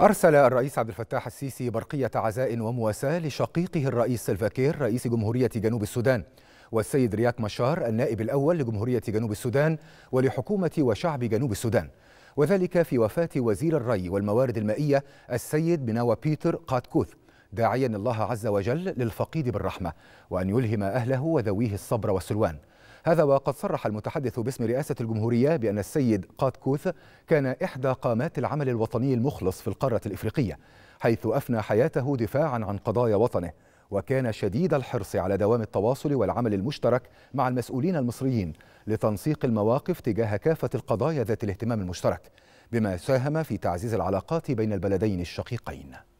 أرسل الرئيس عبد الفتاح السيسي برقية عزاء ومواساة لشقيقه الرئيس سلفاكير رئيس جمهورية جنوب السودان والسيد رياك مشار النائب الأول لجمهورية جنوب السودان ولحكومة وشعب جنوب السودان وذلك في وفاة وزير الري والموارد المائية السيد بناوى بيتر قاتكوث داعيا الله عز وجل للفقيد بالرحمة وأن يلهم أهله وذويه الصبر والسلوان هذا وقد صرح المتحدث باسم رئاسة الجمهورية بأن السيد قاتكوث كان إحدى قامات العمل الوطني المخلص في القارة الإفريقية حيث أفنى حياته دفاعا عن قضايا وطنه وكان شديد الحرص على دوام التواصل والعمل المشترك مع المسؤولين المصريين لتنسيق المواقف تجاه كافة القضايا ذات الاهتمام المشترك بما ساهم في تعزيز العلاقات بين البلدين الشقيقين